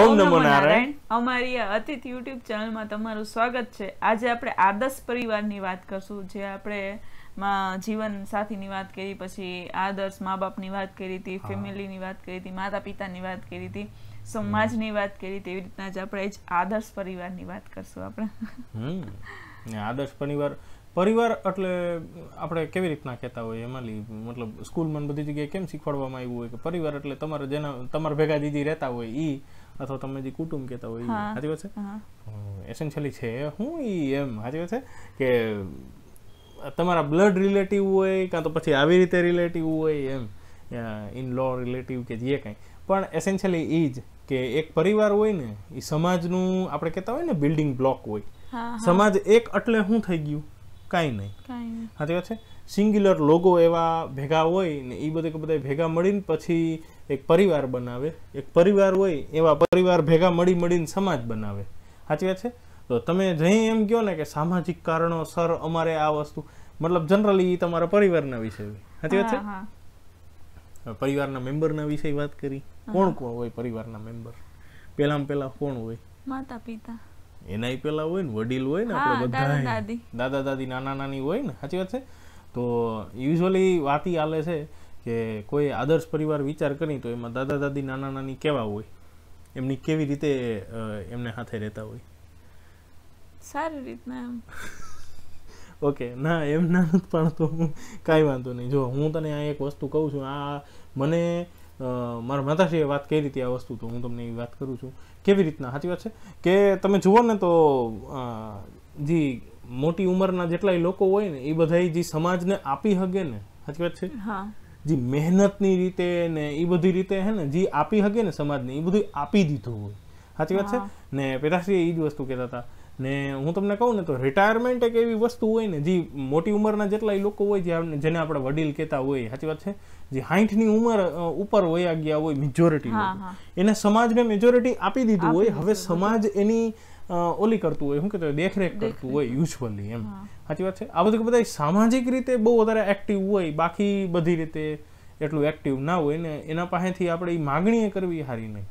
ઓમ નમો નારાયણ અમારી અતિથ યુટ્યુબ ચેનલમાં તમારું સ્વાગત છે આજે આપણે આદર્શ પરિવારની વાત કરશું જે આપણે જીવન સાથીની વાત કરી પછી આદર્શ મા બાપની વાત કરી હતી ફેમિલીની વાત કરી હતી માતા પિતાની વાત કરી હતી સમાજની વાત કરી તેવી રીતના જ આપણે જ આદર્શ પરિવારની વાત કરશું આપણે આદર્શ પરિવાર પરિવાર એટલે આપણે કેવી રીતના કહેતા હોય એમાં મતલબ સ્કૂલમાં બધી જગ્યાએ કેમ શીખવાડવામાં આવ્યું હોય કે પરિવાર એટલે તમારે જેના તમારા ભેગા દીદી રહેતા હોય એ અથવા તમે જે કુટુંબ કહેતા હોય સાચી વાત છે એસેન્શિયલી છે હું એમ સાચી વાત છે કે તમારા બ્લડ રિલેટિવ હોય કાં તો પછી આવી રીતે રિલેટિવ હોય એમ ઇન લો રિલેટિવ કે જે કાંઈ પણ એસેન્શિયલી એ જ કે એક પરિવાર હોય ને એ સમાજનું આપણે કહેતા હોય ને બિલ્ડિંગ બ્લોક હોય સમાજ એક એટલે શું થઈ ગયું કાંઈ નહીં સાચી વાત છે સિંગ્યુલર લોગો એવા ભેગા હોય ને એ બધે બધા ભેગા મળીને પછી એક પરિવાર બનાવે એક પરિવાર હોય એવા પરિવાર ભેગા મળી મળીને સમાજ બનાવે સાચી વાત છે તો તમે જઈ એમ કહો ને કે સામાજિક કારણો સર અમારે આ વસ્તુ મતલબ જનરલી એ તમારા પરિવારના વિશે સાચી વાત છે પરિવારના મેમ્બરના વિશે વાત કરી કોણ કોણ હોય પરિવારના મેમ્બર પહેલામાં પહેલા કોણ હોય માતા પિતા એનાય પેલા હોય ને વડીલ હોય ને આપણે બધા દાદા દાદી નાના નાની હોય ને સાચી વાત છે તો યુઝ્યુઅલી વાતી હાલે છે કે કોઈ આદર્શ પરિવાર વિચાર કરી તો એમાં દાદા દાદી નાના નાની કેવા હોય એમની કેવી રીતે એમને હાથે રહેતા હોય સારી રીતના એમ ઓકે ના એમ ના પણ તો કાંઈ વાંધો નહીં જો હું તને આ એક વસ્તુ કહું છું આ મને મારા માતાશ્રીએ વાત કઈ રીતે આ વસ્તુ તો હું તમને એ વાત કરું છું કેવી રીતના સાચી વાત છે કે તમે જુઓ ને તો જે મોટી ઉંમરના જેટલાય લોકો હોય ને એ બધા જે સમાજને આપી હગે ને સાચી વાત છે જે મહેનતની રીતે ને એ બધી રીતે હે ને જે આપી હગે ને સમાજને એ બધું આપી દીધું હોય સાચી વાત છે ને પેલાશ્રી એ જ વસ્તુ કહેતા હતા ને હું તમને કહું ને તો રિટાયરમેન્ટ એક એવી વસ્તુ હોય ને જે મોટી ઉંમરના જેટલા લોકો હોય જે જેને આપણે વડીલ કહેતા હોય સાચી વાત છે જે સાઠની ઉંમર ઉપર વયા ગયા હોય મેજોરિટી એને સમાજને મેજોરિટી આપી દીધું હોય હવે સમાજ એની ઓલી કરતું હોય શું કહેવાય દેખરેખ કરતું હોય યુઝવલી એમ સાચી વાત છે આ બધું બધા સામાજિક રીતે બહુ વધારે એક્ટિવ હોય બાકી બધી રીતે એટલું એક્ટિવ ના હોય ને એના પાસેથી આપણે એ માગણી કરવી હારી નહીં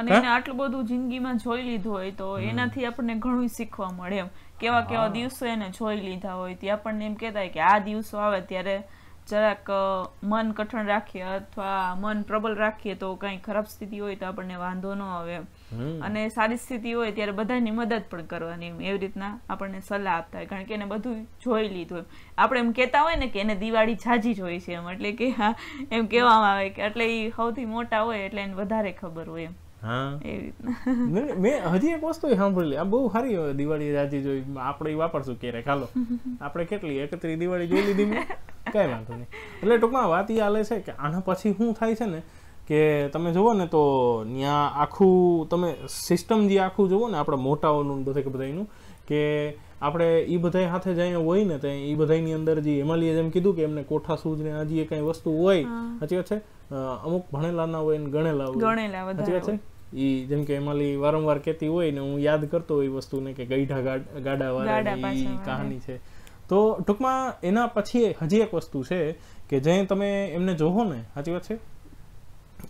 અને એને આટલું બધું જિંદગીમાં જોઈ લીધું હોય તો એનાથી આપણને ઘણું શીખવા મળે એમ કેવા કેવા દિવસો એને જોઈ લીધા હોય તે આપણને એમ કહેતા કે આ દિવસો આવે ત્યારે જરાક મન કઠણ રાખીએ અથવા મન પ્રબળ રાખીએ તો કઈ ખરાબ સ્થિતિ હોય તો આપણને વાંધો ન આવે અને સારી સ્થિતિ હોય ત્યારે બધાની મદદ પણ કરવાની એમ એવી રીતના આપણને સલાહ આપતા હોય કારણ કે એને બધું જોઈ લીધું એમ આપણે એમ કહેતા હોય ને કે એને દિવાળી ઝાઝી જોઈ છે એમ એટલે કે હા એમ કહેવામાં આવે કે એટલે એ સૌથી મોટા હોય એટલે એને વધારે ખબર હોય એમ મેં હજી એક વસ્તુ સાંભળેલી આ બહુ સારી દિવાળી રાજી જોઈ આપણે વાપરશું ક્યારેક હાલો આપણે કેટલી એકત્રી દિવાળી જોઈ લીધી મેં કઈ વાંધો નહીં એટલે ટૂંકમાં વાત એ હાલે છે કે આના પછી શું થાય છે ને કે તમે જુઓ ને તો ત્યાં આખું તમે સિસ્ટમ જે આખું જુઓ ને આપણે મોટાઓનું બધે કે બધાનું કે આપણે એ બધા હાથે જઈને હોય ને તો એ બધાની અંદર જે એમાલીએ જેમ કીધું કે એમને કોઠા સૂજ ને હજી એ કઈ વસ્તુ હોય હજી છે અમુક ભણેલા ના હોય ગણેલા હોય હજી છે એ જેમ કે એમાલી વારંવાર કહેતી હોય ને હું યાદ કરતો હોય વસ્તુને કે ગઈઢા ગાડાવાળાની કહાની છે તો ટૂંકમાં એના પછી હજી એક વસ્તુ છે કે જે તમે એમને જોહો ને સાચી વાત છે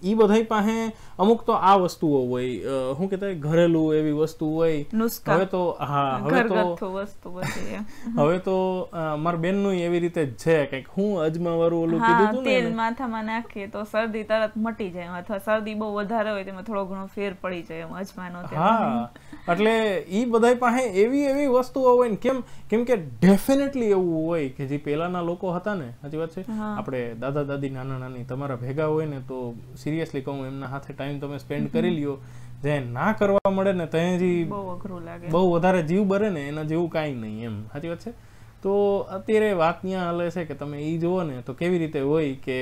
એ બધાય પાસે અમુક તો આ વસ્તુઓ હોય શું કહેતા ઘરેલું એવી વસ્તુ હોય હવે તો હા હવે તો હવે તો માર બેનનું એવી રીતે છે કે હું અજમા વાળું ઓલું કીધું હતું તેલ માથામાં નાખીએ તો શરદી તરત મટી જાય અથવા શરદી બહુ વધારે હોય તેમાં થોડો ઘણો ફેર પડી જાય એમ અજમાનો હા એટલે એ બધાય પાસે એવી એવી વસ્તુઓ હોય ને કેમ કેમ કે ડેફિનેટલી એવું હોય કે જે પેલાના લોકો હતા ને સાચી વાત છે આપણે દાદા દાદી નાના નાની તમારા ભેગા હોય ને તો સિરિયસલી કહું એમના હાથે ટાઈમ તમે સ્પેન્ડ કરી લ્યો જે ના કરવા મળે ને તેજી બહુ બહુ વધારે જીવ બરે ને એના જેવું કાંઈ નહીં એમ સાચી વાત છે તો અત્યારે વાત ત્યાં હાલે છે કે તમે એ જુઓ ને તો કેવી રીતે હોય કે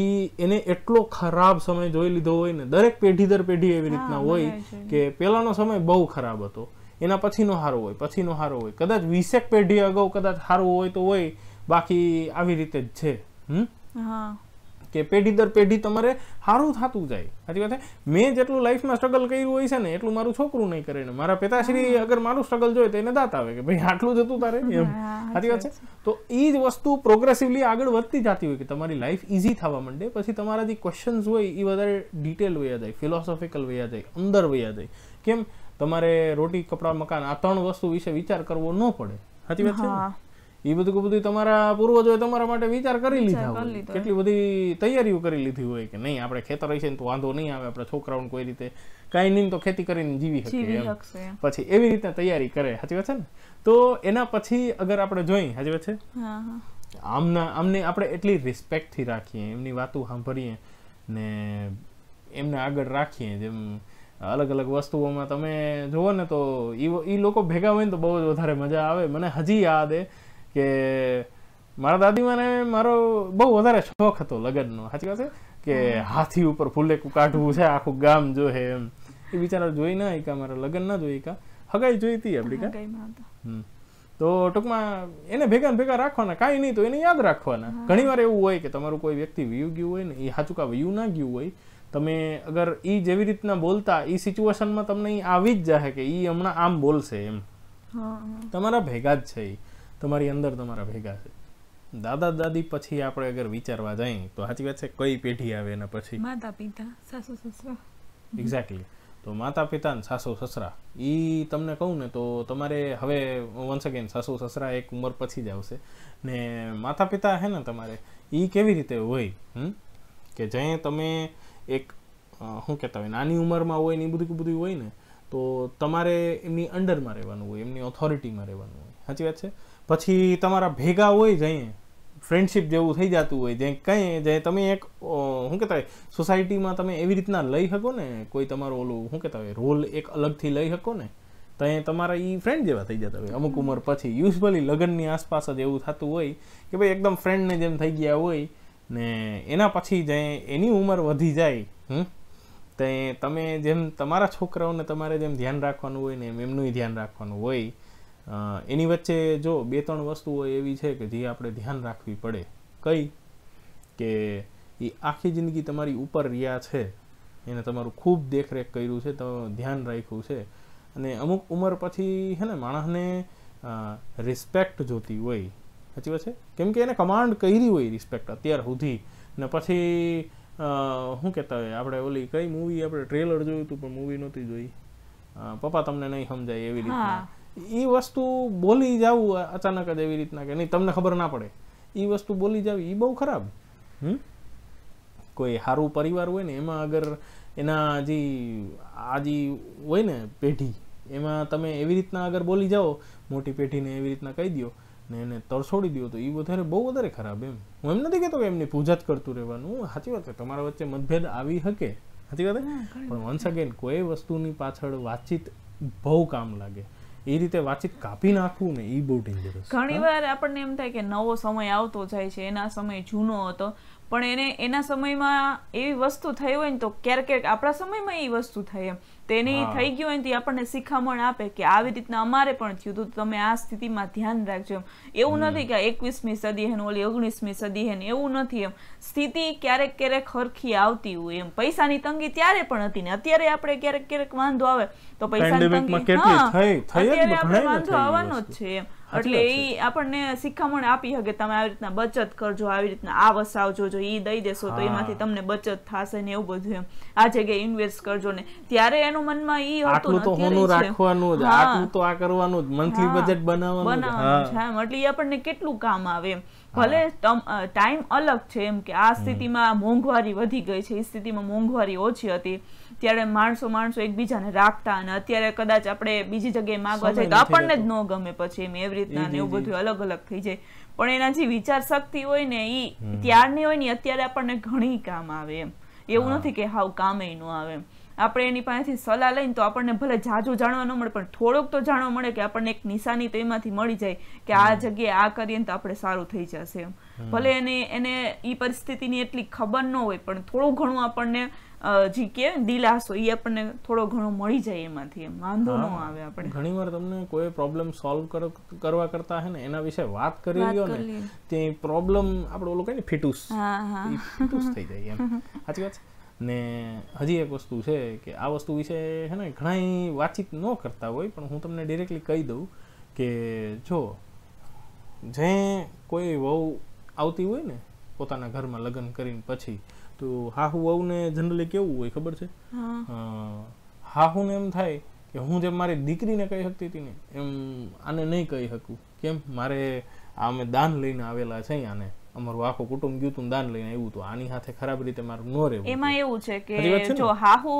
ઈ એને એટલો ખરાબ સમય જોઈ લીધો હોય ને દરેક પેઢી દર પેઢી એવી રીતના હોય કે પહેલાનો સમય બહુ ખરાબ હતો એના પછીનો સારો હોય પછીનો સારો હોય કદાચ વીસેક પેઢી અગાઉ કદાચ હારો હોય તો હોય બાકી આવી રીતે જ છે હમ હા કે પેઢી દર પેઢી તમારે સારું થતું જાય સાચી વાત મેં જેટલું લાઈફમાં સ્ટ્રગલ કર્યું હોય છે ને એટલું મારું છોકરું નહીં કરે ને મારા પિતાશ્રી અગર મારું સ્ટ્રગલ જોઈએ તો એને દાંત આવે કે ભાઈ આટલું જ તારે એમ સાચી વાત છે તો એ જ વસ્તુ પ્રોગ્રેસિવલી આગળ વધતી જતી હોય કે તમારી લાઈફ ઇઝી થવા માંડે પછી તમારા જે ક્વેશ્ચન્સ હોય એ વધારે ડિટેલ વૈયા જાય ફિલોસોફિકલ વૈયા જાય અંદર વૈયા જાય કેમ તમારે રોટી કપડાં મકાન આ ત્રણ વસ્તુ વિશે વિચાર કરવો ન પડે સાચી વાત છે એ બધું બધું તમારા પૂર્વજોએ તમારા માટે વિચાર કરી લીધા હોય કેટલી બધી તૈયારીઓ કરી લીધી હોય કે નહીં આપણે ખેતર હશે તો વાંધો નહીં આવે આપણે છોકરાઓને કોઈ રીતે કાંઈ નહીં તો ખેતી કરીને જીવી શકીએ પછી એવી રીતે તૈયારી કરે સાચી વાત છે ને તો એના પછી અગર આપણે જોઈએ સાચી વાત છે આમના આમને આપણે એટલી રિસ્પેક્ટથી રાખીએ એમની વાતો સાંભળીએ ને એમને આગળ રાખીએ જેમ અલગ અલગ વસ્તુઓમાં તમે જુઓ ને તો એ લોકો ભેગા હોય ને તો બહુ જ વધારે મજા આવે મને હજી યાદ હે કે મારા દાદીમાને મારો બહુ વધારે શોખ હતો લગ્નનો સાચી વાત છે કે હાથી ઉપર ફૂલેકું કાઢવું છે આખું ગામ જોહે એમ એ બિચારા જોઈ ના કા મારા લગ્ન ના જોઈ કા હગાઈ જોઈ હતી આપણી કા તો ટૂંકમાં એને ભેગા ભેગા રાખવાના કાંઈ નહીં તો એને યાદ રાખવાના ઘણીવાર એવું હોય કે તમારું કોઈ વ્યક્તિ વ્યૂ ગયું હોય ને એ હાચુકા વ્યૂ ના ગયું હોય તમે અગર એ જેવી રીતના બોલતા એ સિચ્યુએશનમાં તમને આવી જ જાહે કે એ હમણાં આમ બોલશે એમ તમારા ભેગા જ છે એ તમારી અંદર તમારા ભેગા છે દાદા દાદી પછી આપણે અગર વિચારવા જઈએ તો સાચી વાત છે કઈ પેઢી આવે એના પછી માતા પિતા સાસુ સસરા એક્ઝેક્ટલી તો માતા પિતા અને સાસુ સસરા એ તમને કહું ને તો તમારે હવે વન્સ અગેન સાસુ સસરા એક ઉંમર પછી જ આવશે ને માતા પિતા હે ને તમારે એ કેવી રીતે હોય કે જ્યાં તમે એક શું કહેતા હોય નાની ઉંમરમાં હોય ને એ બધું બધું હોય ને તો તમારે એમની અંડરમાં રહેવાનું હોય એમની ઓથોરિટીમાં રહેવાનું હોય સાચી વાત છે પછી તમારા ભેગા હોય જઈએ ફ્રેન્ડશિપ જેવું થઈ જતું હોય જે કંઈ જે તમે એક શું કહેતા હોય સોસાયટીમાં તમે એવી રીતના લઈ શકો ને કોઈ તમારો ઓલું શું કહેતા હોય રોલ એક અલગથી લઈ શકો ને તો એ તમારા એ ફ્રેન્ડ જેવા થઈ જતા હોય અમુક ઉંમર પછી યુઝવલી લગ્નની આસપાસ જ એવું થતું હોય કે ભાઈ એકદમ ફ્રેન્ડને જેમ થઈ ગયા હોય ને એના પછી જે એની ઉંમર વધી જાય હમ તે તમે જેમ તમારા છોકરાઓને તમારે જેમ ધ્યાન રાખવાનું હોય ને એમ એમનું ધ્યાન રાખવાનું હોય એની વચ્ચે જો બે ત્રણ વસ્તુઓ એવી છે કે જે આપણે ધ્યાન રાખવી પડે કઈ કે એ આખી જિંદગી તમારી ઉપર રહ્યા છે એને તમારું ખૂબ દેખરેખ કર્યું છે તો ધ્યાન રાખ્યું છે અને અમુક ઉંમર પછી હે ને માણસને રિસ્પેક્ટ જોતી હોય સાચી વાત છે કેમ કે એને કમાન્ડ કરી હોય રિસ્પેક્ટ અત્યાર સુધી ને પછી શું કહેતા હોય આપણે ઓલી કઈ મૂવી આપણે ટ્રેલર જોયું હતું પણ મૂવી નહોતી જોઈ પપ્પા તમને નહીં સમજાય એવી રીતના એ વસ્તુ બોલી જવું અચાનક જ એવી રીતના કે નહીં તમને ખબર ના પડે એ વસ્તુ બોલી જવી એ બહુ ખરાબ હમ કોઈ સારું પરિવાર હોય ને એમાં અગર એના જે આ જે હોય ને પેઢી એમાં તમે એવી રીતના અગર બોલી જાઓ મોટી પેઢીને એવી રીતના કહી દો ને એને તરછોડી દો તો એ વધારે બહુ વધારે ખરાબ એમ હું એમ નથી કહેતો કે એમની પૂજા જ કરતું રહેવાનું સાચી વાત છે તમારા વચ્ચે મતભેદ આવી શકે સાચી વાત પણ વન્સ અગેન કોઈ વસ્તુની પાછળ વાતચીત બહુ કામ લાગે એ રીતે વાતચીત કાપી નાખવું ને એ બહુ ડેન્જરસ ઘણીવાર આપણને એમ થાય કે નવો સમય આવતો જાય છે એના સમય જૂનો હતો પણ એને એના સમયમાં એવી વસ્તુ થઈ હોય ને તો ક્યારેક ક્યારેક આપણા સમયમાં એ વસ્તુ થઈ એમ તો એને થઈ ગયું હોય ને આપણને શિખામણ આપે કે આવી રીતના અમારે પણ થયું હતું તમે આ સ્થિતિમાં ધ્યાન રાખજો એમ એવું નથી કે એકવીસમી સદી હે ઓલી ઓગણીસમી સદી હેન એવું નથી એમ સ્થિતિ ક્યારેક ક્યારેક હરખી આવતી હોય એમ પૈસાની તંગી ત્યારે પણ હતી ને અત્યારે આપણે ક્યારેક ક્યારેક વાંધો આવે તો પૈસાની તંગી હા અત્યારે આપણે વાંધો આવવાનો જ છે એમ એટલે એ આપણને શિખામણ આપી શકે તમે આવી રીતના બચત કરજો આવી રીતના આ વસાવજો જો એ દઈ દેશો તો એમાંથી તમને બચત થશે ને એવું બધું એમ આ જગ્યાએ ઇન્વેસ્ટ કરજો ને ત્યારે એનું મનમાં એ હતું તો હોનું રાખવાનું જ આટલું તો આ કરવાનું જ મંથલી બજેટ બનાવવાનું બનાવવાનું છે એટલે આપણને કેટલું કામ આવે એમ ભલે ટાઈમ અલગ છે એમ કે આ સ્થિતિમાં મોંઘવારી વધી ગઈ છે એ સ્થિતિમાં મોંઘવારી ઓછી હતી ત્યારે માણસો માણસો એકબીજાને રાખતા અને અત્યારે કદાચ આપણે બીજી જગ્યાએ માંગવા જઈએ તો આપણને જ ન ગમે પછી એમ એવી રીતના ને એવું બધું અલગ અલગ થઈ જાય પણ એના જે વિચાર શક્તિ હોય ને એ ત્યારની હોય ને અત્યારે આપણને ઘણી કામ આવે એમ એવું નથી કે હાવ કામે ન આવે એમ આપણે એની પાસેથી સલાહ લઈને તો આપણને ભલે જાજુ જાણવા ન મળે પણ થોડોક તો જાણવા મળે કે આપણને એક નિશાની તો એમાંથી મળી જાય કે આ જગ્યાએ આ કરીએ તો આપણે સારું થઈ જશે ભલે એને એને એ પરિસ્થિતિની એટલી ખબર ન હોય પણ થોડું ઘણું આપણને જી કે દિલાસો એ આપણને થોડો ઘણો મળી જાય એમાંથી એમ વાંધો ન આવે આપણે ઘણીવાર તમને કોઈ પ્રોબ્લેમ સોલ્વ કરવા કરતા હે ને એના વિશે વાત કરી લ્યો ને તે પ્રોબ્લેમ આપણે ઓલો કઈ ને ફિટુસ ફિટુસ થઈ જાય એમ સાચી વાત છે ને હજી એક વસ્તુ છે કે આ વસ્તુ વિશે છે ને ઘણા વાતચીત ન કરતા હોય પણ હું તમને ડિરેક્ટલી કહી દઉં કે જો જે કોઈ વહુ આવતી હોય ને પોતાના ઘરમાં લગ્ન કરીને પછી તો હાહુ વહુને જનરલી કેવું હોય ખબર છે હાહુને એમ થાય કે હું જેમ મારી દીકરીને કહી શકતી હતી ને એમ આને નહીં કહી શકું કેમ મારે આ અમે દાન લઈને આવેલા છે આને અમારું આખું કુટુંબ ગયું તું દાન લઈને આવ્યું તો આની સાથે ખરાબ રીતે મારું નો રહેવું એમાં એવું છે કે જો હાહુ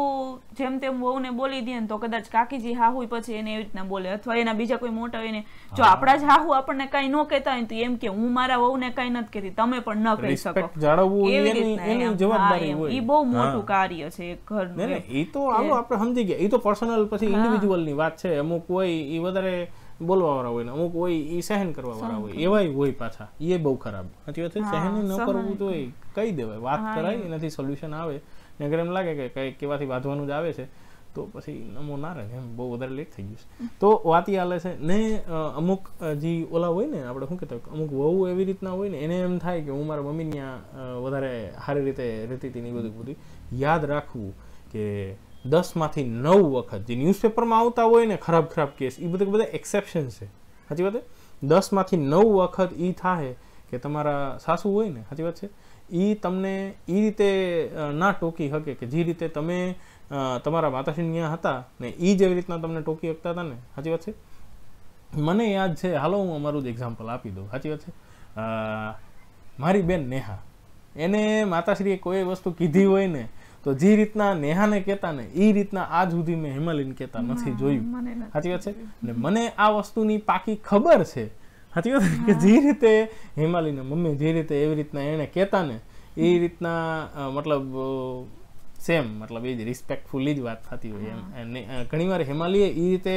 જેમ તેમ વહુને બોલી દે તો કદાચ કાકીજી હાહુ પછી એને એવી રીતના બોલે અથવા એના બીજા કોઈ મોટા હોય ને જો આપણા જ હાહુ આપણને કઈ ન કહેતા હોય તો એમ કે હું મારા ને કઈ નથી કહેતી તમે પણ ન કહી શકો જાળવવું એની જવાબદારી હોય એ બહુ મોટું કાર્ય છે એક ઘરનું એ તો આવો આપણે સમજી ગયા એ તો પર્સનલ પછી ઇન્ડિવિડ્યુઅલની વાત છે અમુક હોય એ વધારે બોલવાવાળા હોય ને અમુક હોય એ સહન વાળા હોય એવાય હોય પાછા એ બહુ ખરાબ સાચી વાત સહન ન કરવું તો એ કહી દેવાય વાત કરાય એનાથી સોલ્યુશન આવે ને અગર એમ લાગે કે કંઈક કેવાથી વાંધવાનું જ આવે છે તો પછી નમો ના રહે એમ બહુ વધારે લેટ થઈ ગયું છે તો વાત હાલે છે ને અમુક જે ઓલા હોય ને આપણે શું કહેતા અમુક વહુ એવી રીતના હોય ને એને એમ થાય કે હું મારા મમ્મી ત્યાં વધારે સારી રીતે રહેતી હતી ને બધું બધું યાદ રાખવું કે દસમાંથી નવ વખત જે ન્યૂઝપેપરમાં આવતા હોય ને ખરાબ ખરાબ કેસ એ બધા બધા એક્સેપ્શન છે સાચી વાત દસમાંથી નવ વખત એ થાય કે તમારા સાસુ હોય ને સાચી વાત છે એ તમને એ રીતે ના ટોકી શકે કે જે રીતે તમે તમારા માતાશ્રી ત્યાં હતા ને એ જેવી રીતના તમને ટોકી શકતા હતા ને સાચી વાત છે મને યાદ છે હાલો હું અમારું જ એક્ઝામ્પલ આપી દઉં સાચી વાત છે મારી બેન નેહા એને માતાશ્રીએ કોઈ વસ્તુ કીધી હોય ને તો જે રીતના નેહાને કહેતા ને એ રીતના આજ સુધી મેં હેમલિન કહેતા નથી જોયું સાચી વાત છે ને મને આ વસ્તુની પાકી ખબર છે સાચી વાત કે જે રીતે હેમાલીને મમ્મી જે રીતે એવી રીતના એને કહેતા ને એ રીતના મતલબ સેમ મતલબ એ જ રિસ્પેક્ટફુલી જ વાત થતી હોય એમ ઘણીવાર હેમાલીએ એ રીતે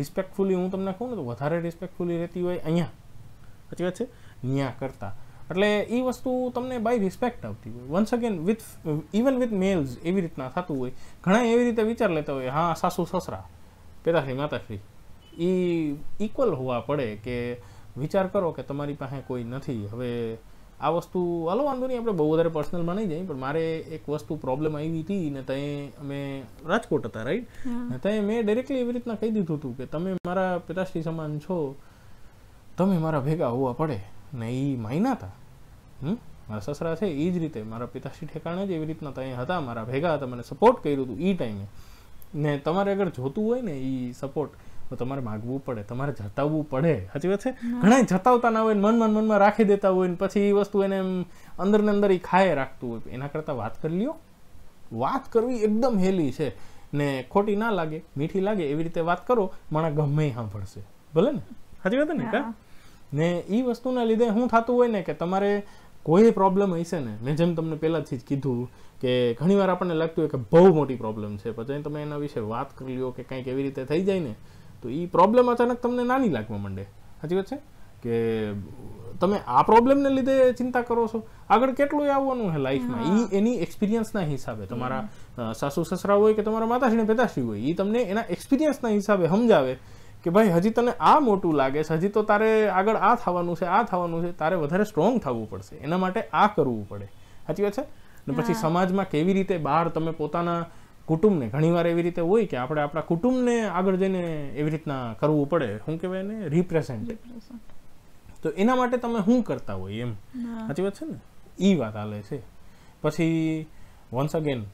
રિસ્પેક્ટફુલી હું તમને કહું ને તો વધારે રિસ્પેક્ટફુલી રહેતી હોય અહીંયા સાચી વાત છે ન્યા કરતા એટલે એ વસ્તુ તમને બાય રિસ્પેક્ટ આવતી હોય once again with even with males એવી રીતના થતું હોય ઘણા એવી રીતે વિચાર લેતા હોય હા સાસુ સસરા પેતાશ્રી માતાશ્રી એ ઇક્વલ હોવા પડે કે વિચાર કરો કે તમારી પાસે કોઈ નથી હવે આ વસ્તુ હાલો વાંધો નહીં આપણે બહુ વધારે પર્સનલમાં નહીં જાય પણ મારે એક વસ્તુ પ્રોબ્લેમ આવી હતી ને ત્યાં અમે રાજકોટ હતા રાઈટ ને ત્યાં મેં ડિરેક્ટલી એવી રીતના કહી દીધું હતું કે તમે મારા પિતાશ્રી સમાન છો તમે મારા ભેગા હોવા પડે ને એ મહિના હતા હમ મારા સસરા છે એ જ રીતે મારા પિતાશ્રી ઠેકાણે જ એવી રીતના ત્યાં હતા મારા ભેગા હતા મને સપોર્ટ કર્યું હતું એ ટાઈમે ને તમારે આગળ જોતું હોય ને એ સપોર્ટ તો તમારે માગવું પડે તમારે જતાવવું પડે સાચી વાત છે ઘણા જતાવતા ના હોય ને મન મનમાં રાખી દેતા હોય ને પછી એ વસ્તુ એને એમ અંદર ને અંદર એ ખાય રાખતું હોય એના કરતાં વાત કરી લ્યો વાત કરવી એકદમ હેલી છે ને ખોટી ના લાગે મીઠી લાગે એવી રીતે વાત કરો માણા ગમે સાંભળશે ભલે ને સાચી વાત ને કા ને એ વસ્તુના લીધે શું થતું હોય ને કે તમારે કોઈ પ્રોબ્લેમ હશે ને મેં જેમ તમને પહેલાંથી જ કીધું કે ઘણીવાર આપણને લાગતું હોય કે બહુ મોટી પ્રોબ્લેમ છે પછી તમે એના વિશે વાત કરી લો કે કંઈક એવી રીતે થઈ જાય ને તો એ પ્રોબ્લેમ અચાનક તમને નાની લાગવા માંડે સાચી વાત છે કે તમે આ પ્રોબ્લેમને લીધે ચિંતા કરો છો આગળ કેટલું આવવાનું છે લાઈફમાં એ એની એક્સપિરિયન્સના હિસાબે તમારા સાસુ સસરા હોય કે તમારા માતાશ્રી ને પિતાશ્રી હોય એ તમને એના એક્સપિરિયન્સના હિસાબે સમજાવે કે ભાઈ હજી તને આ મોટું લાગે છે હજી તો તારે આગળ આ થવાનું છે આ થવાનું છે તારે વધારે સ્ટ્રોંગ થવું પડશે એના માટે આ કરવું પડે સાચી વાત છે ને પછી સમાજમાં કેવી રીતે બહાર તમે પોતાના કુટુંબને ઘણીવાર એવી રીતે હોય કે આપણે આપણા કુટુંબને આગળ જઈને એવી રીતના કરવું પડે શું કહેવાય એને રિપ્રેઝેન્ટ તો એના માટે તમે શું કરતા હોય એમ સાચી વાત છે ને એ વાત હાલે છે પછી વન્સ અગેન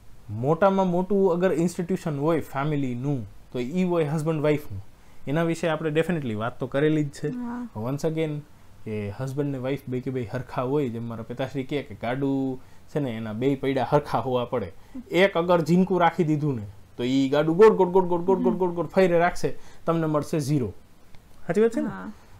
મોટામાં મોટું અગર ઇન્સ્ટિટ્યુશન હોય ફેમિલીનું તો એ હોય હસબન્ડ વાઈફનું એના વિશે આપણે ડેફિનેટલી વાત તો કરેલી જ છે વન્સ અગેન કે હસબન્ડ ને વાઈફ બે કે ભાઈ હરખા હોય જેમ મારા પિતાશ્રી કહે કે ગાડું છે ને એના બે પૈડા હરખા હોવા પડે એક અગર ઝીંકું રાખી દીધું ને તો એ ગાડું ગોળ ગોળ ગોળ ગોળ ગોળ ગોળ ગોળ ગોળ ફરીને રાખશે તમને મળશે ઝીરો સાચી વાત છે ને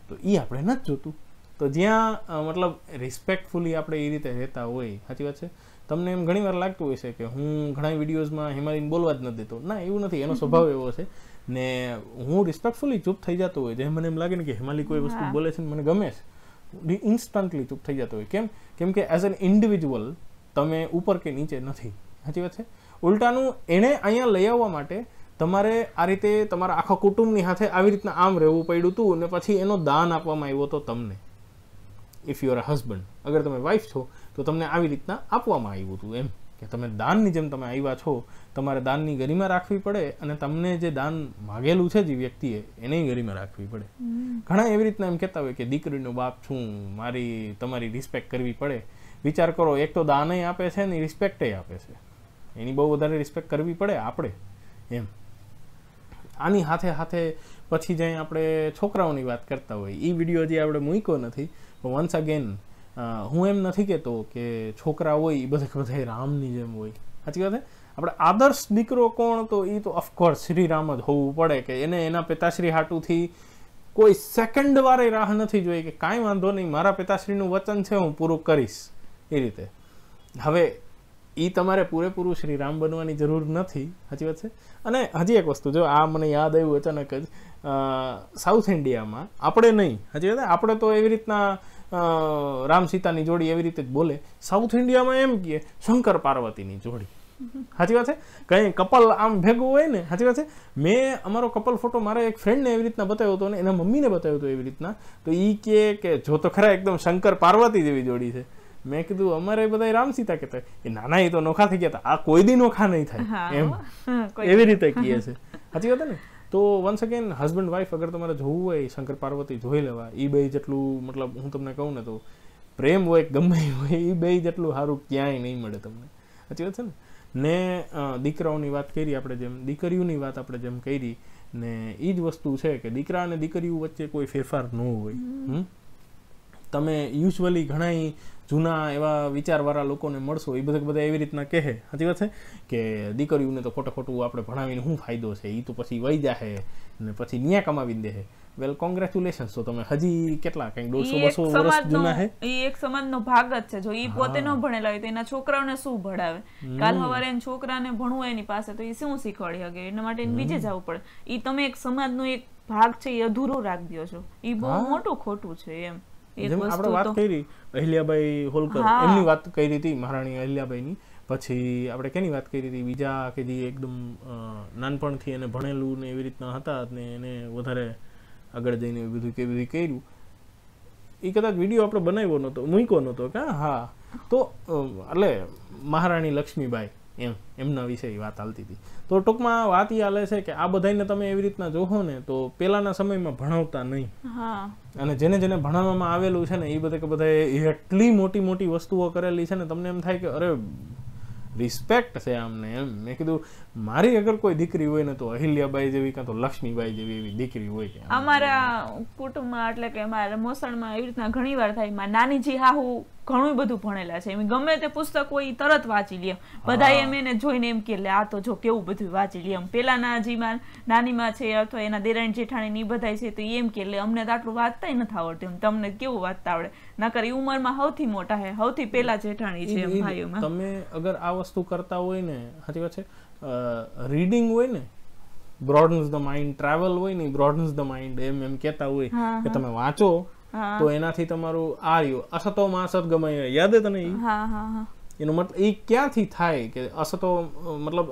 તો એ આપણે નથી જોતું તો જ્યાં મતલબ રિસ્પેક્ટફુલી આપણે એ રીતે રહેતા હોય સાચી વાત છે તમને એમ ઘણીવાર લાગતું હોય છે કે હું ઘણા વિડીયોઝમાં હિમાલયને બોલવા જ ન દેતો ના એવું નથી એનો સ્વભાવ એવો છે ને હું રિસ્પેક્ટફુલી ચૂપ થઈ જતો હોય જેમ મને એમ લાગે ને કે હેમાલી કોઈ વસ્તુ બોલે છે ને મને ગમે છે ઇન્સ્ટન્ટલી ચૂપ થઈ જતો હોય કેમ કેમ કે એઝ એન ઇન્ડિવિજ્યુઅલ તમે ઉપર કે નીચે નથી સાચી વાત છે ઉલટાનું એણે અહીંયા લઈ આવવા માટે તમારે આ રીતે તમારા આખા કુટુંબની સાથે આવી રીતના આમ રહેવું પડ્યું હતું અને પછી એનો દાન આપવામાં આવ્યો હતો તમને ઇફ યુ આર હસબન્ડ અગર તમે વાઇફ છો તો તમને આવી રીતના આપવામાં આવ્યું હતું એમ કે તમે દાનની જેમ તમે આવ્યા છો તમારે દાનની ગરિમા રાખવી પડે અને તમને જે દાન માગેલું છે જે વ્યક્તિએ એને ગરિમા રાખવી પડે ઘણા એવી રીતના એમ કહેતા હોય કે દીકરીનો બાપ છું મારી તમારી રિસ્પેક્ટ કરવી પડે વિચાર કરો એક તો દાને આપે છે ને રિસ્પેક્ટે આપે છે એની બહુ વધારે રિસ્પેક્ટ કરવી પડે આપણે એમ આની સાથે સાથે પછી જ્યાં આપણે છોકરાઓની વાત કરતા હોય એ વિડીયો જે આપણે મૂક્યો નથી વન્સ અગેન હું એમ નથી કહેતો કે છોકરા હોય એ બધે બધા રામની જેમ હોય સાચી વાત આપણે આદર્શ દીકરો કોણ તો એ તો ઓફકોર્સ શ્રીરામ જ હોવું પડે કે એને એના પિતાશ્રી હાટુથી કોઈ સેકન્ડ વારે રાહ નથી જોઈ કે કાંઈ વાંધો નહીં મારા પિતાશ્રીનું વચન છે હું પૂરું કરીશ એ રીતે હવે એ તમારે પૂરેપૂરું શ્રીરામ બનવાની જરૂર નથી સાચી વાત છે અને હજી એક વસ્તુ જો આ મને યાદ આવ્યું અચાનક જ સાઉથ ઇન્ડિયામાં આપણે નહીં સાચી વાત આપણે તો એવી રીતના રામ સીતાની જોડી એવી રીતે જ બોલે સાઉથ ઇન્ડિયામાં એમ કે શંકર પાર્વતીની જોડી સાચી વાત છે કઈ કપલ આમ ભેગું હોય ને સાચી વાત છે મેં અમારો કપલ ફોટો મારા એક ફ્રેન્ડને એવી રીતના બતાવ્યો હતો ને એના મમ્મીને બતાવ્યો હતો એવી રીતના તો એ કે કે જો તો ખરા એકદમ શંકર પાર્વતી જેવી જોડી છે મેં કીધું અમારે બધા રામ સીતા કહેતા એ નાના એ તો નોખા થઈ ગયા હતા આ કોઈ દી નોખા નહીં થાય એમ એવી રીતે કહે છે સાચી વાત ને તો વન્સ અગેન હસબન્ડ વાઈફ અગર તમારે જોવું હોય શંકર પાર્વતી જોઈ લેવા એ બે જેટલું મતલબ હું તમને કહું ને તો પ્રેમ હોય ગમે હોય એ બે જેટલું સારું ક્યાંય નહીં મળે તમને સાચી વાત છે ને ને દીકરાઓની વાત કરી આપણે જેમ દીકરીઓની વાત આપણે જેમ કરી ને એ જ વસ્તુ છે કે દીકરા અને દીકરીઓ વચ્ચે કોઈ ફેરફાર ન હોય હમ તમે યુઝવલી ઘણાય જૂના એવા વિચારવાળા લોકોને મળશો એ બધા બધા એવી રીતના કહે સાચી વાત છે કે દીકરીઓને તો ખોટે ખોટું આપણે ભણાવીને શું ફાયદો છે એ તો પછી વહી જાહે ને પછી ન્યા કમાવીને દે વેલ કોંગ્રેચ્યુલેશન તો તમે હજી કેટલા કંઈક દોઢસો બસો વર્ષ જૂના હે એ એક સમાજનો ભાગ જ છે જો એ પોતે ન ભણેલા હોય તો એના છોકરાઓને શું ભણાવે કાલ સવારે એના છોકરાને ભણવું એની પાસે તો એ શું શીખવાડી શકે એના માટે બીજે જવું પડે એ તમે એક સમાજનો એક ભાગ છે એ અધૂરો રાખ દો છો એ બહુ મોટું ખોટું છે એમ જેમ આપણે વાત કરી અહિલ્યાબાઈ હોલકર એમની વાત કરી હતી મહારાણી અહિલ્યાભાઈ ની પછી આપણે કેની વાત કરી હતી બીજા કે જે એકદમ નાનપણથી એને ભણેલું ને એવી રીતના હતા ને એને વધારે આગળ જઈને બધું કે બધું કર્યું એ કદાચ વિડીયો આપણે બનાવ્યો નતો મૂક્યો નતો કે હા તો એટલે મહારાણી લક્ષ્મીબાઈ એમ એમના વિશે વાત હાલતી હતી તો ટૂંકમાં વાત એ હાલે છે કે આ બધાને તમે એવી રીતના જોહો ને તો પહેલાના સમયમાં ભણાવતા નહીં અને જેને જેને ભણાવવામાં આવેલું છે ને એ બધા કે બધા એટલી મોટી મોટી વસ્તુઓ કરેલી છે ને તમને એમ થાય કે અરે રિસ્પેક્ટ છે આમને એમ મેં કીધું મારી અગર કોઈ દીકરી હોય ને તો અહિલ્યાબાઈ જેવી કાં તો લક્ષ્મીબાઈ જેવી એવી દીકરી હોય અમારા કુટુંબમાં એટલે કે અમારા મોસણમાં એવી રીતના ઘણી વાર થાય નાની જી હાહુ ઘણું બધું ભણેલા છે એમ ગમે તે પુસ્તક હોય એ તરત વાંચી લે બધા એમ એને જોઈને એમ કે આ તો જો કેવું બધું વાંચી લે એમ પેલાના જીમાં નાનીમાં છે અથવા એના દેરાણી જેઠાણી ની બધાય છે તો એમ કે એટલે અમને તો આટલું વાંચતા નથી આવડતું એમ તમને કેવું વાંચતા આવડે નકર એ ઉંમરમાં સૌથી મોટા હે સૌથી પેલા જેઠાણી છે એમ ભાઈઓમાં તમે અગર આ વસ્તુ કરતા હોય ને સાચી વાત છે રીડિંગ હોય ને બ્રોડન્સ ધ માઇન્ડ ટ્રાવેલ હોય ને બ્રોડન્સ ધ માઇન્ડ એમ એમ કેતા હોય કે તમે વાંચો તો એનાથી તમારું આર્યું અસતો માં અસત ગમય યાદ તને એનો મતલબ એ ક્યાંથી થાય કે અસતો મતલબ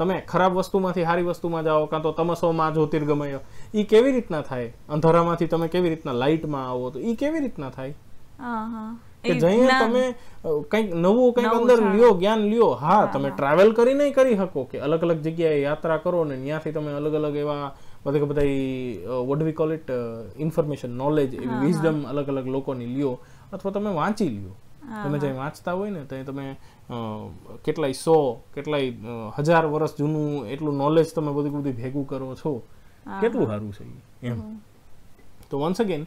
તમે ખરાબ વસ્તુમાંથી સારી વસ્તુમાં જાઓ કાં તો તમસોમાં જ્યોતિર્ગમય એ કેવી રીતના થાય અંધારામાંથી તમે કેવી રીતના લાઇટમાં આવો તો એ કેવી રીતના થાય કે જઈને તમે કંઈક નવું કંઈક અંદર લ્યો જ્ઞાન લ્યો હા તમે ટ્રાવેલ કરીને કરી શકો કે અલગ અલગ જગ્યાએ યાત્રા કરો ને ત્યાંથી તમે અલગ અલગ એવા બધા બધા what we call it information knowledge એવી વિઝડમ અલગ અલગ લોકોની લ્યો અથવા તમે વાંચી લ્યો ah, તમે ah. જ્યાં વાંચતા હોય ને ત્યાં તમે કેટલાય સો કેટલાય હજાર વર્ષ જૂનું એટલું નોલેજ તમે બધું બધું ભેગું કરો છો ah. કેટલું સારું છે એમ oh. તો once again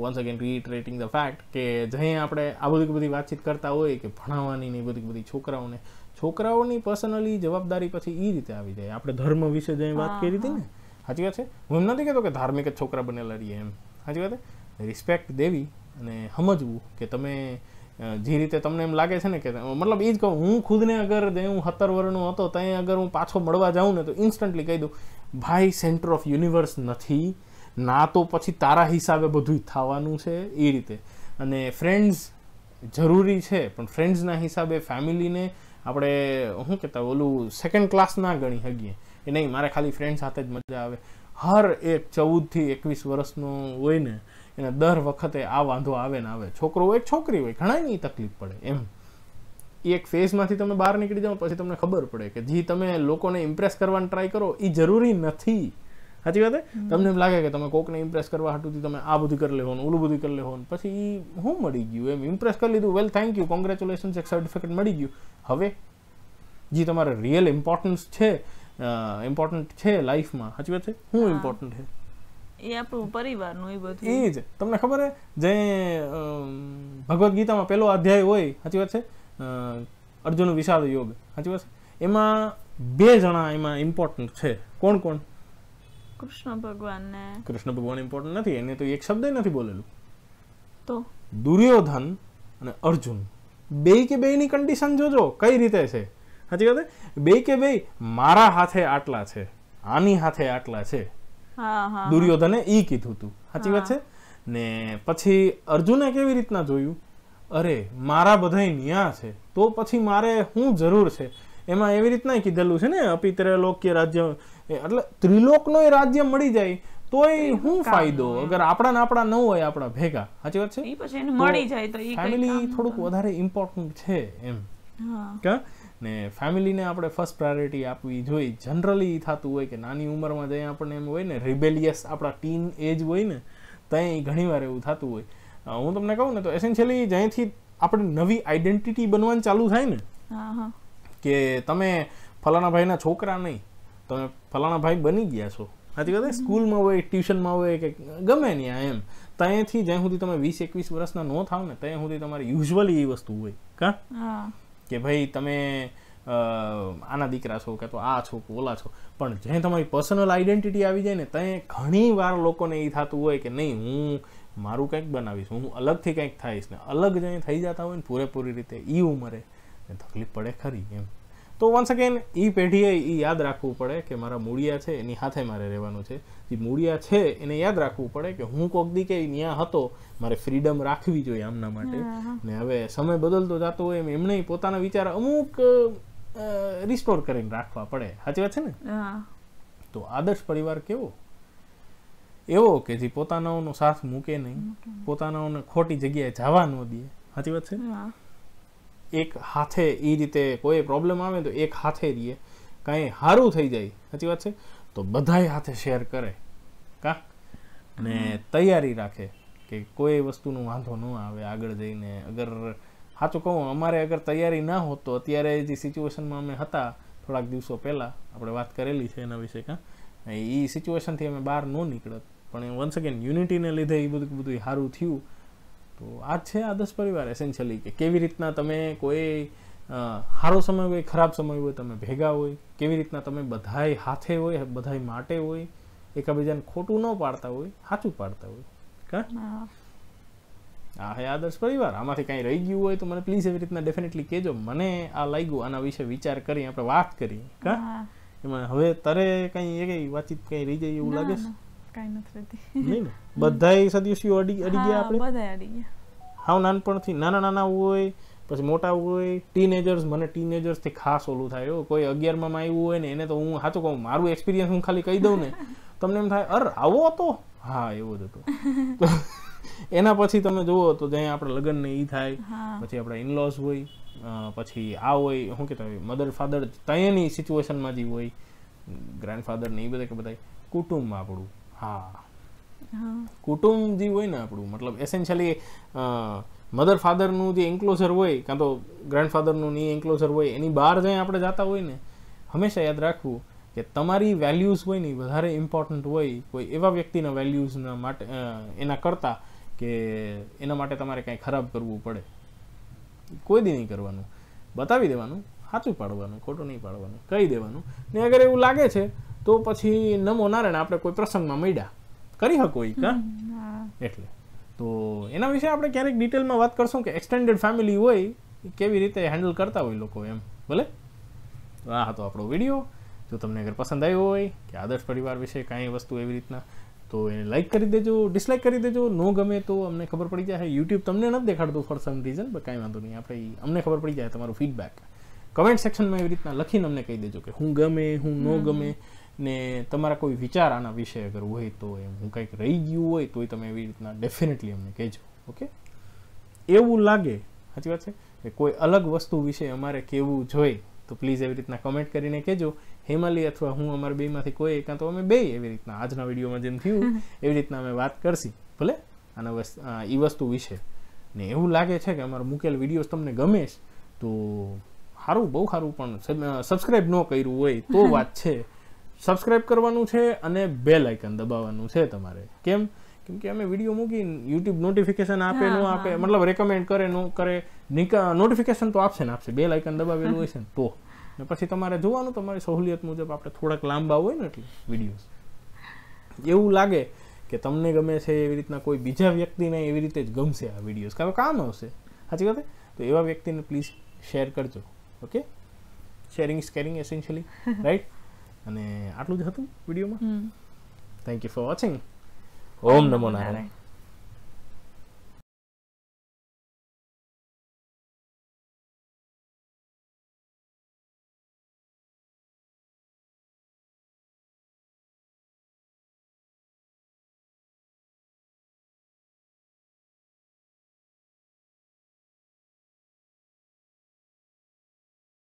once again reiterating the fact કે જ્યાં આપણે આ બધી બધી વાતચીત કરતા હોય કે ભણાવવાની ને બધી બધી છોકરાઓને છોકરાઓની પર્સનલી જવાબદારી પછી એ રીતે આવી જાય આપણે ધર્મ વિશે જે વાત કરી હતી ને સાચી વાત છે હું એમ નથી કહેતો કે ધાર્મિક જ છોકરા બનેલા રહીએ એમ સાચી વાત રિસ્પેક્ટ દેવી અને સમજવું કે તમે જે રીતે તમને એમ લાગે છે ને કે મતલબ એ જ કહું હું ખુદને અગર જે હું સત્તર વર્ષનો હતો ત્યાં અગર હું પાછો મળવા જાઉં ને તો ઇન્સ્ટન્ટલી કહી દઉં ભાઈ સેન્ટર ઓફ યુનિવર્સ નથી ના તો પછી તારા હિસાબે બધું થવાનું છે એ રીતે અને ફ્રેન્ડ્સ જરૂરી છે પણ ફ્રેન્ડ્સના હિસાબે ફેમિલીને આપણે શું કહેતા ઓલું સેકન્ડ ક્લાસ ના ગણી શકીએ એ નહીં મારે ખાલી ફ્રેન્ડ સાથે જ મજા આવે હર એક ચૌદથી એકવીસ વર્ષનો હોય ને એને દર વખતે આ વાંધો આવે ને આવે છોકરો હોય છોકરી હોય ઘણાની તકલીફ પડે એમ એ એક ફેઝમાંથી તમે બહાર નીકળી જાઓ પછી તમને ખબર પડે કે જે તમે લોકોને ઇમ્પ્રેસ કરવાની ટ્રાય કરો એ જરૂરી નથી સાચી વાત તમને એમ લાગે કે તમે કોકને ઇમ્પ્રેસ કરવા હાટુથી તમે આ બધું કરી લેવાનું ઓલું બધું કરી લેવાનું પછી હું મળી ગયું એમ ઇમ્પ્રેસ કરી લીધું વેલ થેન્ક યુ કોંગ્રેચ્યુલેશન્સ એક સર્ટિફિકેટ મળી ગયું હવે જે તમારે રિયલ ઇમ્પોર્ટન્સ છે ઇમ્પોર્ટન્ટ છે લાઈફમાં સાચી વાત છે હું ઇમ્પોર્ટન્ટ છે એ આપણું પરિવારનું એ બધું એ જ તમને ખબર છે જે ભગવદ્ ગીતામાં પહેલો અધ્યાય હોય સાચી વાત છે અર્જુન વિષાદ યોગ સાચી વાત છે એમાં બે જણા એમાં ઇમ્પોર્ટન્ટ છે કોણ કોણ કૃષ્ણ ભગવાનને કૃષ્ણ ભગવાન ઇમ્પોર્ટન્ટ નથી એને તો એક શબ્દ નથી બોલેલું તો દુર્યોધન અને અર્જુન બે કે બેની કન્ડિશન જોજો કઈ રીતે છે હકીકત બે કે બે મારા હાથે આટલા છે આની હાથે આટલા છે દુર્યોધને ઈ કીધું તું સાચી વાત છે ને પછી અર્જુને કેવી રીતના જોયું અરે મારા બધા ન્યા છે તો પછી મારે હું જરૂર છે એમાં એવી રીતના કીધેલું છે ને અપિત્ર લોકીય રાજ્ય એટલે ત્રિલોકનો એ રાજ્ય મળી જાય તોય હું ફાયદો અગર આપણા ને આપણા ન હોય આપણા ભેગા સાચી વાત છે પછી એને મળી જાય તો ફેમિલી થોડુંક વધારે ઇમ્પોર્ટન્ટ છે એમ કે ને ફેમિલીને આપણે ફર્સ્ટ પ્રાયોરિટી આપવી જોઈએ જનરલી થતું હોય કે નાની ઉંમરમાં જઈ આપણને એમ હોય ને રિબેલિયસ આપણા ટીન એજ હોય ને ત્યાં ઘણીવાર એવું થતું હોય હું તમને કહું ને તો એસેન્શિયલી જ્યાંથી આપણે નવી આઈડેન્ટિટી બનવાનું ચાલુ થાય ને કે તમે ફલાણા ભાઈના છોકરા નહીં તમે ફલાણા ભાઈ બની ગયા છો સાચી વાત સ્કૂલમાં હોય ટ્યુશનમાં હોય કે ગમે ત્યાં એમ ત્યાંથી જ્યાં સુધી તમે વીસ એકવીસ વર્ષના નો થાવ ને ત્યાં સુધી તમારે યુઝવલી એ વસ્તુ હોય કા કે ભાઈ તમે આના દીકરા છો કે તો આ છો કે ઓલા છો પણ જ્યાં તમારી પર્સનલ આઈડેન્ટિટી આવી જાય ને ત્યાં ઘણી વાર લોકોને એ થતું હોય કે નહીં હું મારું કંઈક બનાવીશ હું અલગથી કંઈક થઈશ ને અલગ જ્યાં થઈ જતા હોય ને પૂરેપૂરી રીતે એ ઉંમરે તકલીફ પડે ખરી એમ તો વન્સ અગેન એ પેઢીએ એ યાદ રાખવું પડે કે મારા મૂળિયા છે એની હાથે મારે રહેવાનું છે જે મૂળિયા છે એને યાદ રાખવું પડે કે હું કોક દી કે ત્યાં હતો મારે ફ્રીડમ રાખવી જોઈએ આમના માટે ને હવે સમય બદલતો જતો હોય એમ એમણે પોતાના વિચાર અમુક રિસ્ટોર કરીને રાખવા પડે સાચી વાત છે ને તો આદર્શ પરિવાર કેવો એવો કે જે પોતાનાઓનો સાથ મૂકે નહીં પોતાનાઓને ખોટી જગ્યાએ જવા ન દે સાચી વાત છે ને એક હાથે એ રીતે કોઈ પ્રોબ્લેમ આવે તો એક હાથે રહીએ કાંઈ સારું થઈ જાય સાચી વાત છે તો બધાએ હાથે શેર કરે કા અને તૈયારી રાખે કે કોઈ વસ્તુનો વાંધો ન આવે આગળ જઈને અગર સાચું કહું અમારે અગર તૈયારી ના હોત તો અત્યારે જે સિચ્યુએશનમાં અમે હતા થોડાક દિવસો પહેલાં આપણે વાત કરેલી છે એના વિશે કાં એ સિચ્યુએશનથી અમે બહાર ન નીકળત પણ વન્સ અગેન યુનિટીને લીધે એ બધું બધું સારું થયું તો આ છે આદર્શ પરિવાર એસેન્શિયલી કે કેવી રીતના તમે કોઈ સારો સમય હોય ખરાબ સમય હોય તમે ભેગા હોય કેવી રીતના તમે બધાય હાથે હોય બધાય માટે હોય એકાબીજાને ખોટું ન પાડતા હોય સાચું પાડતા હોય કા આ હે આદર્શ પરિવાર આમાંથી કાંઈ રહી ગયું હોય તો મને પ્લીઝ એવી રીતના ડેફિનેટલી કહેજો મને આ લાગ્યું આના વિશે વિચાર કરી આપણે વાત કરી કા એમાં હવે તારે કંઈ એ કંઈ વાતચીત કંઈ રહી જાય એવું લાગે છે કાઈ નથી રહેતી નહીં ને બધાય અડી અડી ગયા આપણે બધાય અડી ગયા હાવ નાનપણથી નાના નાના હોય પછી મોટા હોય ટીનેજર્સ મને ટીનેજર્સથી ખાસ ઓલું થાય હો કોઈ અગિયારમાં આવ્યું હોય ને એને તો હું સાચું કહું મારું એક્સપિરિયન્સ હું ખાલી કહી દઉં ને તમને એમ થાય અર આવો હતો હા એવો જ હતો એના પછી તમે જુઓ તો જ્યાં આપણે લગ્ન ને એ થાય પછી આપણા ઇનલોસ હોય પછી આ હોય શું કહેતા હોય મધર ફાધર ત્યાંની સિચ્યુએશનમાં જે હોય ગ્રાન્ડફાધર ને એ બધા કે બધા કુટુંબ આપણું હા કુટુંબ જે હોય ને આપણું મતલબ એસેન્શિયલી મધર ફાધરનું જે એન્કલોઝર હોય કાં તો ગ્રેન્ડફાધરનું ની એન્કલોઝર હોય એની બહાર જઈ આપણે જતા હોય ને હંમેશા યાદ રાખવું કે તમારી વેલ્યુઝ હોય ને વધારે ઇમ્પોર્ટન્ટ હોય કોઈ એવા વ્યક્તિના વેલ્યુઝના માટે એના કરતાં કે એના માટે તમારે કાંઈ ખરાબ કરવું પડે કોઈ દી નહીં કરવાનું બતાવી દેવાનું સાચું પાડવાનું ખોટું નહીં પાડવાનું કહી દેવાનું ને અગર એવું લાગે છે તો પછી નમો નારાયણ આપણે કોઈ પ્રસંગમાં મળ્યા કરી શકો એ કા એટલે તો એના વિશે આપણે ક્યારેક ડિટેલમાં વાત કરશું કે એક્સટેન્ડેડ ફેમિલી હોય કેવી રીતે હેન્ડલ કરતા હોય લોકો એમ ભલે તો આ હતો આપણો વિડીયો જો તમને અગર પસંદ આવ્યો હોય કે આદર્શ પરિવાર વિશે કાંઈ વસ્તુ એવી રીતના તો એને લાઇક કરી દેજો ડિસલાઇક કરી દેજો નો ગમે તો અમને ખબર પડી જાય યુટ્યુબ તમને નથી દેખાડતું ફોર સમ રીઝન પણ કાંઈ વાંધો નહીં આપણે અમને ખબર પડી જાય તમારું ફીડબેક કમેન્ટ સેક્શનમાં એવી રીતના લખીને અમને કહી દેજો કે હું ગમે હું ન ગમે ને તમારા કોઈ વિચાર આના વિશે અગર હોય તો એમ હું કંઈક રહી ગયું હોય તોય તમે એવી રીતના ડેફિનેટલી અમને કહેજો ઓકે એવું લાગે સાચી વાત છે કે કોઈ અલગ વસ્તુ વિશે અમારે કહેવું જોઈએ તો પ્લીઝ એવી રીતના કમેન્ટ કરીને કહેજો હેમાલી અથવા હું અમારા બેમાંથી કોઈ કાં તો અમે બે એવી રીતના આજના વિડીયોમાં જેમ થયું એવી રીતના અમે વાત કરશી ભલે આના વસ્તુ એ વસ્તુ વિશે ને એવું લાગે છે કે અમારો મૂકેલ વિડીયો તમને ગમે તો સારું બહુ સારું પણ સબસ્ક્રાઈબ ન કર્યું હોય તો વાત છે સબસ્ક્રાઇબ કરવાનું છે અને બે લાઇકન દબાવવાનું છે તમારે કેમ કેમ કે અમે વિડીયો મૂકી યુટ્યુબ નોટિફિકેશન આપે ન આપે મતલબ રેકમેન્ડ કરે ન કરે નોટિફિકેશન તો આપશે ને આપશે બે લાઇકન દબાવેલું હોય છે ને તો ને પછી તમારે જોવાનું તમારી સહુલિયત મુજબ આપણે થોડાક લાંબા હોય ને એટલે વિડીયોઝ એવું લાગે કે તમને ગમે છે એવી રીતના કોઈ બીજા વ્યક્તિને એવી રીતે જ ગમશે આ વિડીયોઝ કારણ કામ આવશે સાચી વાત તો એવા વ્યક્તિને પ્લીઝ શેર કરજો okay sharing is caring essentially right અને આટલું જ હતું વિડીયોમાં થેન્ક યુ ફોર વોચિંગ ઓમ નમો નારાયણ